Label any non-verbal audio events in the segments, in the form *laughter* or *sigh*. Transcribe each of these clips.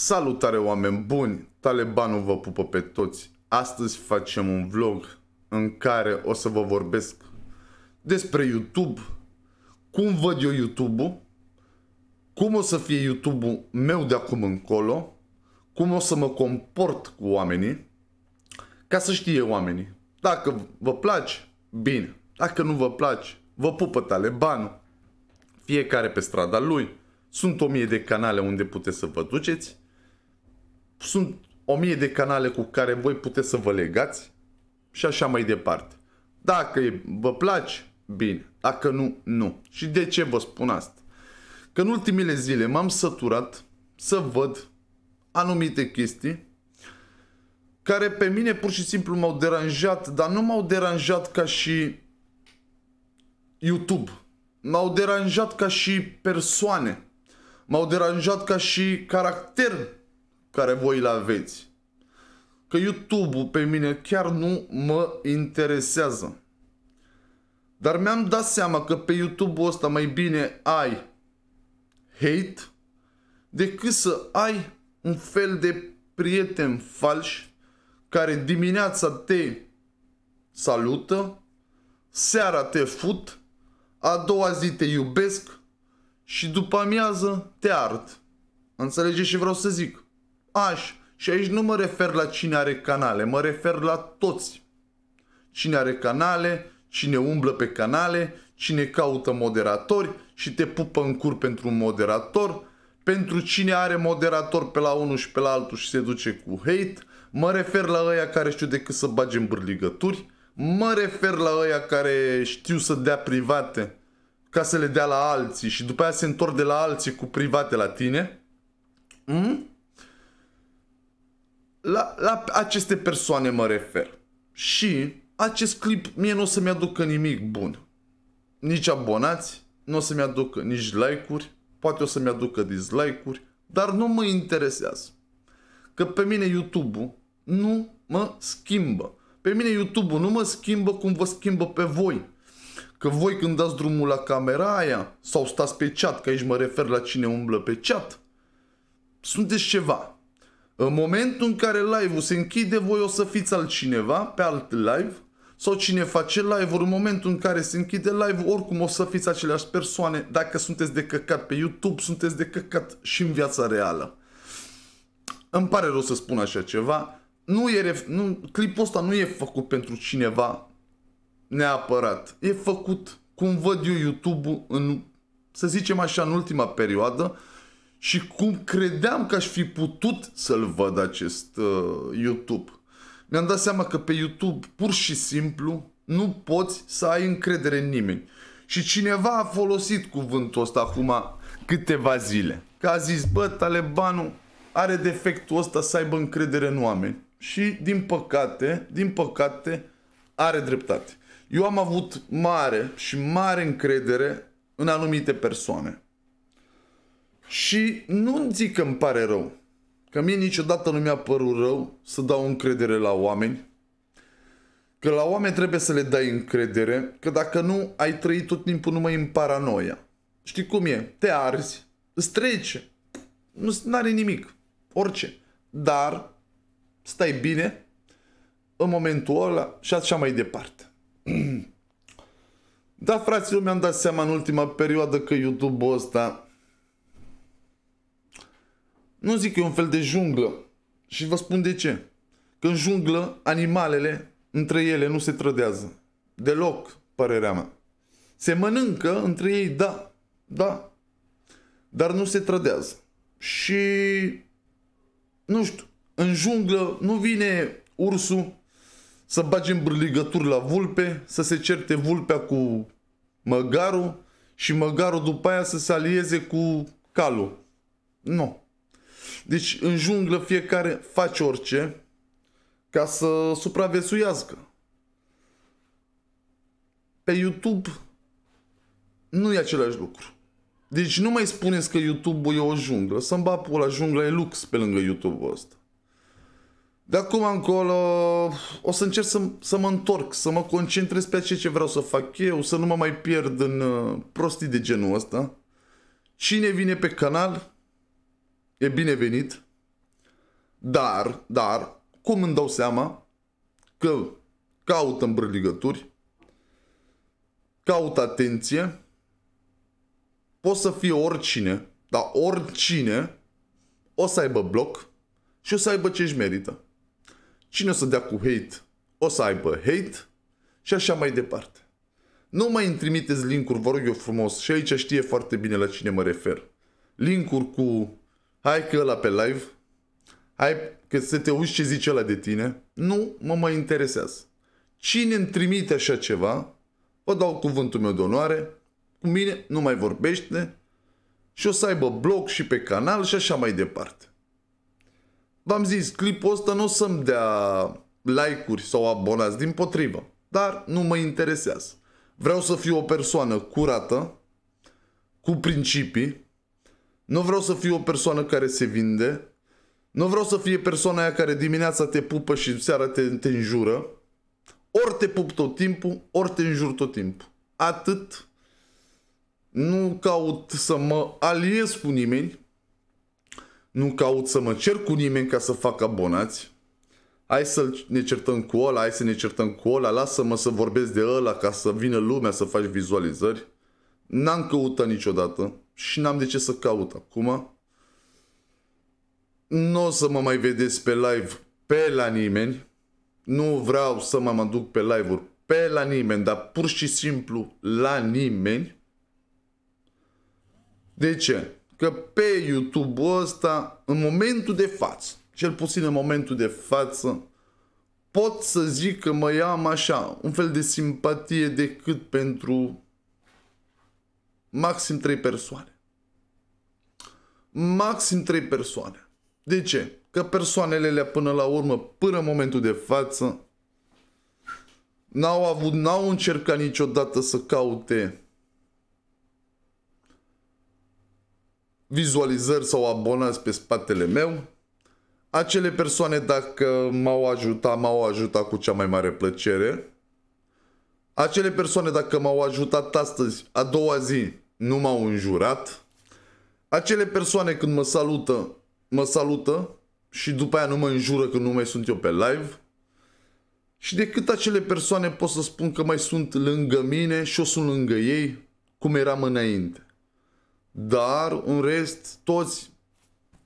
Salutare oameni buni! Talebanul vă pupă pe toți! Astăzi facem un vlog în care o să vă vorbesc despre YouTube, cum văd eu YouTube-ul, cum o să fie YouTube-ul meu de acum încolo, cum o să mă comport cu oamenii, ca să știe oamenii. Dacă vă place, bine. Dacă nu vă place, vă pupă talebanul. Fiecare pe strada lui. Sunt o mie de canale unde puteți să vă duceți sunt o mie de canale cu care voi puteți să vă legați și așa mai departe. Dacă vă place, bine. Dacă nu, nu. Și de ce vă spun asta? Că în ultimele zile m-am săturat să văd anumite chestii care pe mine pur și simplu m-au deranjat, dar nu m-au deranjat ca și YouTube. M-au deranjat ca și persoane. M-au deranjat ca și caracter care voi le aveți. Că YouTube-ul pe mine chiar nu mă interesează. Dar mi-am dat seama că pe YouTube-ul ăsta mai bine ai hate decât să ai un fel de prieten falși care dimineața te salută, seara te fut, a doua zi te iubesc și după amiază te ard. Înțelegeți ce vreau să zic? aș, și aici nu mă refer la cine are canale, mă refer la toți. Cine are canale, cine umblă pe canale, cine caută moderatori și te pupă în cur pentru un moderator, pentru cine are moderator pe la unul și pe la altul și se duce cu hate, mă refer la ăia care știu decât să bage în bârligături, mă refer la ăia care știu să dea private ca să le dea la alții și după aia se întorc de la alții cu private la tine, mm? la, la aceste persoane mă refer. Și acest clip mie nu o să-mi aducă nimic bun. Nici abonați, nu o să-mi aducă nici like-uri, poate o să-mi aducă dislike-uri, dar nu mă interesează. Că pe mine YouTube-ul nu mă schimbă. Pe mine YouTube-ul nu mă schimbă cum vă schimbă pe voi. Că voi când dați drumul la camera aia sau stați pe chat, că aici mă refer la cine umblă pe chat, sunteți ceva. În momentul în care live-ul se închide, voi o să fiți altcineva pe alt live sau cine face live-uri în momentul în care se închide live oricum o să fiți aceleași persoane. Dacă sunteți de căcat pe YouTube, sunteți de căcat și în viața reală. Îmi pare rău să spun așa ceva. Nu e ref- nu, clipul ăsta nu e făcut pentru cineva neapărat. E făcut cum văd eu YouTube-ul în, să zicem așa, în ultima perioadă și cum credeam că aș fi putut să-l văd acest uh, YouTube. Mi-am dat seama că pe YouTube pur și simplu nu poți să ai încredere în nimeni. Și cineva a folosit cuvântul ăsta acum câteva zile. Că a zis, bă, talebanul are defectul ăsta să aibă încredere în oameni. Și, din păcate, din păcate, are dreptate. Eu am avut mare și mare încredere în anumite persoane. Și nu zic că îmi pare rău, că mie niciodată nu mi-a părut rău să dau încredere la oameni, că la oameni trebuie să le dai încredere, că dacă nu, ai trăit tot timpul numai în paranoia. Știi cum e? Te arzi, îți trece, nu are nimic, orice. Dar stai bine în momentul ăla și așa mai departe. *clears throat* da, fraților, mi-am dat seama în ultima perioadă că YouTube-ul ăsta nu zic că e un fel de junglă. Și vă spun de ce. Că în junglă, animalele între ele nu se trădează. Deloc, părerea mea. Se mănâncă între ei, da, da, dar nu se trădează. Și, nu știu, în junglă nu vine ursul să bage îmbrligături la vulpe, să se certe vulpea cu măgarul și măgarul după aia să se alieze cu calul. Nu. Deci în junglă fiecare face orice ca să supraviețuiască. Pe YouTube nu e același lucru. Deci nu mai spuneți că YouTube-ul e o junglă. Să-mi bat la jungla e lux pe lângă YouTube-ul ăsta. De acum încolo o să încerc să, să mă întorc, să mă concentrez pe ceea ce vreau să fac eu, să nu mă mai pierd în uh, prostii de genul ăsta. Cine vine pe canal, e binevenit, dar, dar, cum îmi dau seama că caut îmbrăligături, caut atenție, pot să fie oricine, dar oricine o să aibă bloc și o să aibă ce își merită. Cine o să dea cu hate, o să aibă hate și așa mai departe. Nu mai îmi trimiteți linkuri, vă rog eu frumos, și aici știe foarte bine la cine mă refer. Linkuri cu Hai că ăla pe live. Hai că să te uiți ce zice ăla de tine. Nu mă mai interesează. Cine îmi trimite așa ceva, vă dau cuvântul meu de onoare, cu mine nu mai vorbește și o să aibă blog și pe canal și așa mai departe. V-am zis, clipul ăsta nu o să-mi dea like-uri sau abonați, din potrivă, dar nu mă interesează. Vreau să fiu o persoană curată, cu principii, nu vreau să fiu o persoană care se vinde. Nu vreau să fie persoana aia care dimineața te pupă și seara te, te înjură. Ori te pup tot timpul, ori te înjur tot timpul. Atât. Nu caut să mă aliez cu nimeni. Nu caut să mă cer cu nimeni ca să fac abonați. Hai să ne certăm cu ăla, hai să ne certăm cu ăla, lasă-mă să vorbesc de ăla ca să vină lumea să faci vizualizări. N-am căutat niciodată și n-am de ce să caut acum. Nu o să mă mai vedeți pe live pe la nimeni. Nu vreau să mă mai duc pe live-uri pe la nimeni, dar pur și simplu la nimeni. De ce? Că pe youtube ăsta, în momentul de față, cel puțin în momentul de față, pot să zic că mă iau așa, un fel de simpatie decât pentru maxim 3 persoane. Maxim 3 persoane. De ce? Că persoanele le până la urmă, până în momentul de față, n-au avut, n-au încercat niciodată să caute vizualizări sau abonați pe spatele meu. Acele persoane, dacă m-au ajutat, m-au ajutat cu cea mai mare plăcere. Acele persoane, dacă m-au ajutat astăzi, a doua zi, nu m-au înjurat. Acele persoane când mă salută, mă salută și după aia nu mă înjură că nu mai sunt eu pe live. Și decât acele persoane pot să spun că mai sunt lângă mine și eu sunt lângă ei, cum eram înainte. Dar, în rest, toți,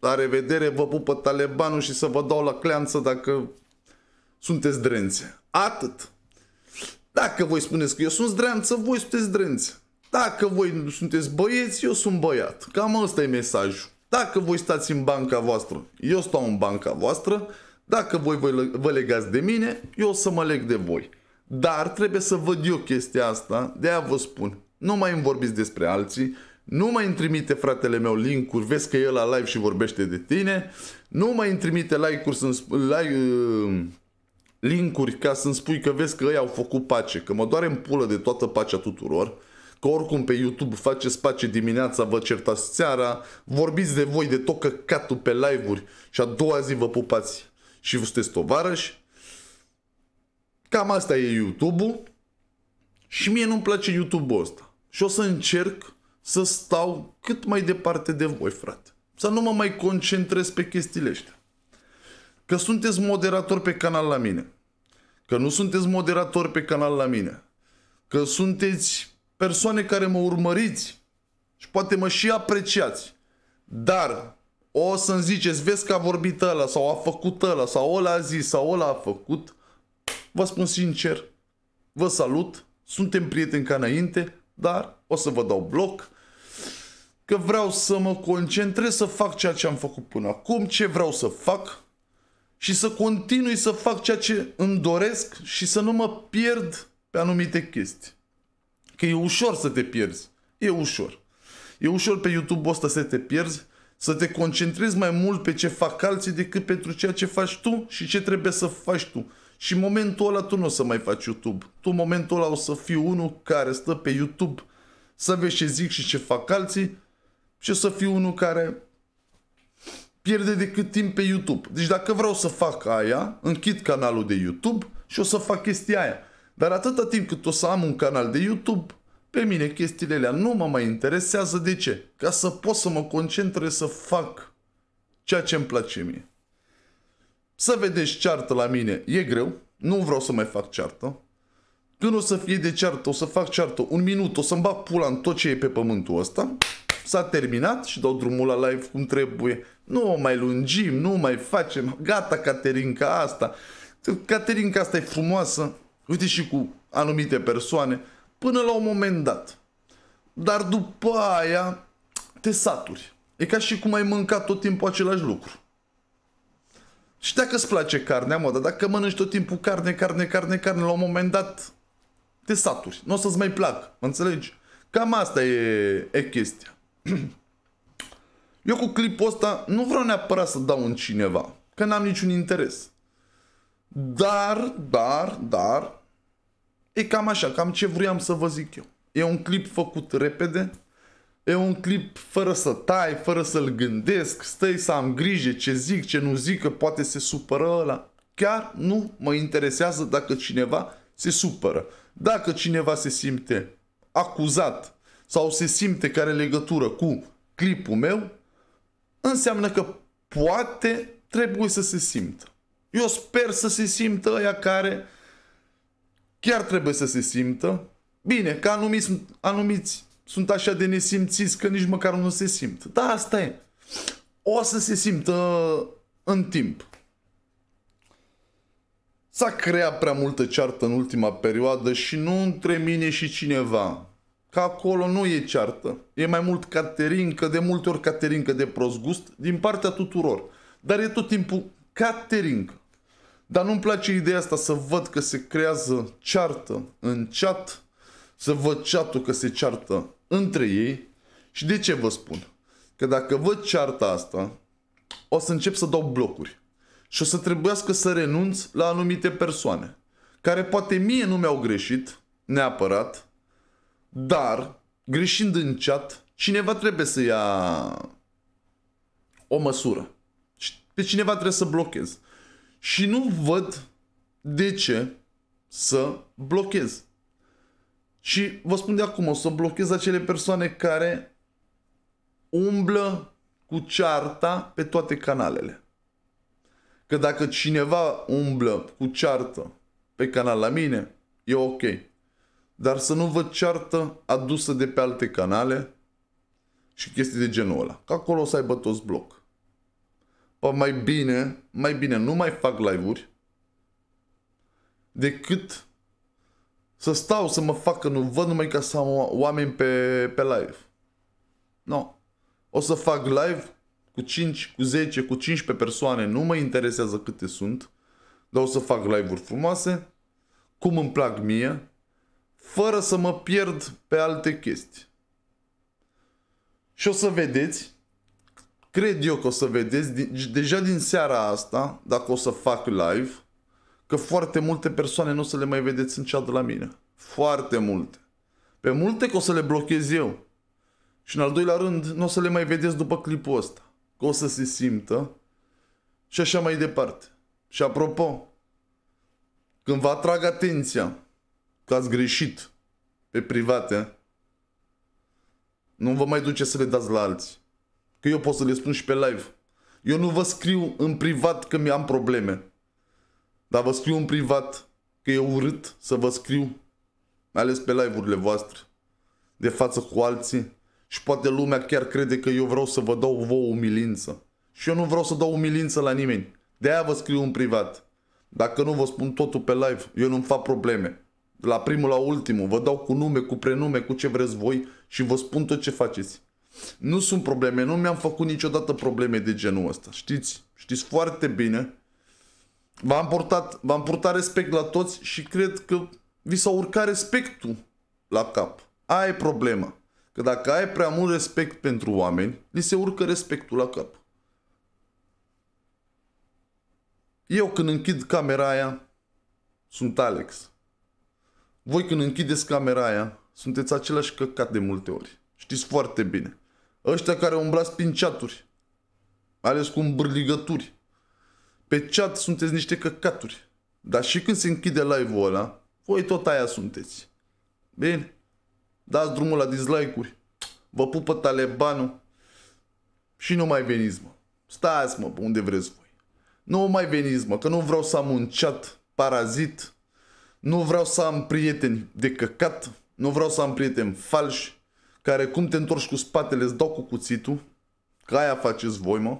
la revedere, vă pupă talebanul și să vă dau la cleanță dacă sunteți drențe. Atât! Dacă voi spuneți că eu sunt zdreanță, voi sunteți zdrenți. Dacă voi sunteți băieți, eu sunt băiat. Cam ăsta e mesajul. Dacă voi stați în banca voastră, eu stau în banca voastră. Dacă voi vă legați de mine, eu o să mă leg de voi. Dar trebuie să văd eu chestia asta, de aia vă spun. Nu mai îmi vorbiți despre alții, nu mai îmi trimite fratele meu link-uri, vezi că e la live și vorbește de tine, nu mai îmi trimite like-uri, like, uh, linkuri ca să-mi spui că vezi că ei au făcut pace, că mă doare în pulă de toată pacea tuturor, că oricum pe YouTube faceți pace dimineața, vă certați seara, vorbiți de voi de tot căcatul pe live-uri și a doua zi vă pupați și vă sunteți tovarăși. Cam asta e YouTube-ul și mie nu-mi place YouTube-ul ăsta. Și o să încerc să stau cât mai departe de voi, frate. Să nu mă mai concentrez pe chestiile astea că sunteți moderator pe canal la mine, că nu sunteți moderator pe canal la mine, că sunteți persoane care mă urmăriți și poate mă și apreciați, dar o să-mi ziceți, vezi că a vorbit ăla sau a făcut ăla sau ăla a zis sau ăla a făcut, vă spun sincer, vă salut, suntem prieteni ca înainte, dar o să vă dau bloc, că vreau să mă concentrez să fac ceea ce am făcut până acum, ce vreau să fac, și să continui să fac ceea ce îmi doresc și să nu mă pierd pe anumite chestii. Că e ușor să te pierzi. E ușor. E ușor pe youtube ăsta să te pierzi, să te concentrezi mai mult pe ce fac alții decât pentru ceea ce faci tu și ce trebuie să faci tu. Și momentul ăla tu nu o să mai faci YouTube. Tu momentul ăla o să fii unul care stă pe YouTube să vezi ce zic și ce fac alții și o să fii unul care pierde decât timp pe YouTube. Deci dacă vreau să fac aia, închid canalul de YouTube și o să fac chestia aia. Dar atâta timp cât o să am un canal de YouTube, pe mine chestiile alea nu mă mai interesează. De ce? Ca să pot să mă concentre să fac ceea ce îmi place mie. Să vedeți ceartă la mine e greu, nu vreau să mai fac ceartă. Când o să fie de ceartă, o să fac ceartă un minut, o să-mi bag pula în tot ce e pe pământul ăsta s-a terminat și dau drumul la live cum trebuie. Nu o mai lungim, nu o mai facem. Gata Caterinca asta. Caterinca asta e frumoasă. Uite și cu anumite persoane. Până la un moment dat. Dar după aia te saturi. E ca și cum ai mâncat tot timpul același lucru. Și dacă îți place carnea, mă, dar dacă mănânci tot timpul carne, carne, carne, carne, la un moment dat te saturi. Nu o să-ți mai plac, înțelegi? Cam asta e, e chestia. *clears throat* Eu cu clipul ăsta nu vreau neapărat să dau în cineva, că n-am niciun interes. Dar, dar, dar, e cam așa, cam ce vreau să vă zic eu. E un clip făcut repede, e un clip fără să tai, fără să-l gândesc, stai să am grijă ce zic, ce nu zic, că poate se supără ăla. Chiar nu mă interesează dacă cineva se supără. Dacă cineva se simte acuzat sau se simte că are legătură cu clipul meu, înseamnă că poate trebuie să se simtă. Eu sper să se simtă ăia care chiar trebuie să se simtă. Bine, că anumiți, anumiți sunt așa de nesimțiți că nici măcar nu se simt. Da, asta e. O să se simtă în timp. S-a creat prea multă ceartă în ultima perioadă și nu între mine și cineva că acolo nu e ceartă. E mai mult caterincă, de multe ori caterincă de prost gust, din partea tuturor. Dar e tot timpul caterincă. Dar nu-mi place ideea asta să văd că se creează ceartă în chat, să văd chatul că se ceartă între ei. Și de ce vă spun? Că dacă văd cearta asta, o să încep să dau blocuri. Și o să trebuiască să renunț la anumite persoane. Care poate mie nu mi-au greșit, neapărat, dar, greșind în chat, cineva trebuie să ia o măsură. Pe cineva trebuie să blochez. Și nu văd de ce să blochez. Și vă spun de acum, o să blochez acele persoane care umblă cu cearta pe toate canalele. Că dacă cineva umblă cu ceartă pe canal la mine, e ok dar să nu văd ceartă adusă de pe alte canale și chestii de genul ăla. Că acolo o să aibă toți bloc. Pa mai bine, mai bine nu mai fac live-uri decât să stau să mă fac că nu văd numai ca să am oameni pe, pe live. Nu. No. O să fac live cu 5, cu 10, cu 15 persoane, nu mă interesează câte sunt, dar o să fac live-uri frumoase, cum îmi plac mie, fără să mă pierd pe alte chestii. Și o să vedeți, cred eu că o să vedeți, deja din seara asta, dacă o să fac live, că foarte multe persoane nu o să le mai vedeți în chat de la mine. Foarte multe. Pe multe că o să le blochez eu. Și în al doilea rând, nu o să le mai vedeți după clipul ăsta. Că o să se simtă. Și așa mai departe. Și apropo, când vă atrag atenția Dați greșit. Pe private. Eh? Nu vă mai duce să le dați la alții. Că eu pot să le spun și pe live. Eu nu vă scriu în privat că mi-am probleme. Dar vă scriu în privat că e urât să vă scriu. Mai ales pe live-urile voastre. De față cu alții. Și poate lumea chiar crede că eu vreau să vă dau vouă umilință. Și eu nu vreau să dau umilință la nimeni. De aia vă scriu în privat. Dacă nu vă spun totul pe live, eu nu-mi fac probleme la primul la ultimul, vă dau cu nume, cu prenume, cu ce vreți voi și vă spun tot ce faceți. Nu sunt probleme, nu mi-am făcut niciodată probleme de genul ăsta, știți? Știți foarte bine. V-am purtat, v-am purtat respect la toți și cred că vi s-a urcat respectul la cap. Aia e problema. Că dacă ai prea mult respect pentru oameni, li se urcă respectul la cap. Eu când închid camera aia, sunt Alex. Voi când închideți camera aia, sunteți același căcat de multe ori. Știți foarte bine. Ăștia care umblați prin chaturi, ales cu îmbârligături. Pe chat sunteți niște căcaturi. Dar și când se închide live-ul ăla, voi tot aia sunteți. Bine? Dați drumul la dislike-uri. Vă pupă talebanul. Și nu mai veniți, mă. Stați, mă, unde vreți voi. Nu mai veniți, mă, că nu vreau să am un chat parazit nu vreau să am prieteni de căcat. Nu vreau să am prieteni falși. Care cum te întorci cu spatele îți dau cu cuțitul. Că aia faceți voi, mă.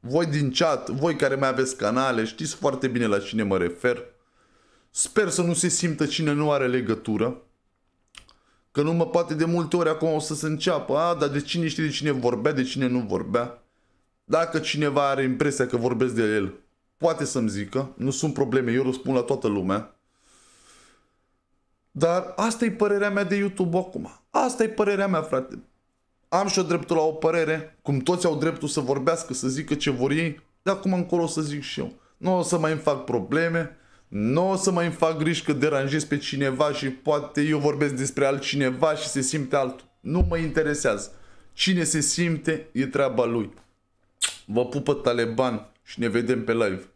Voi din chat, voi care mai aveți canale, știți foarte bine la cine mă refer. Sper să nu se simtă cine nu are legătură. Că nu mă poate de multe ori acum o să se înceapă. A, dar de cine știe de cine vorbea, de cine nu vorbea. Dacă cineva are impresia că vorbesc de el, poate să-mi zică. Nu sunt probleme, eu răspund la toată lumea. Dar asta e părerea mea de YouTube acum. Asta e părerea mea, frate. Am și eu dreptul la o părere, cum toți au dreptul să vorbească, să zică ce vor ei. De acum încolo o să zic și eu. Nu o să mai îmi fac probleme, nu o să mai îmi fac griji că deranjez pe cineva și poate eu vorbesc despre altcineva și se simte altul. Nu mă interesează. Cine se simte e treaba lui. Vă pupă Taleban și ne vedem pe live.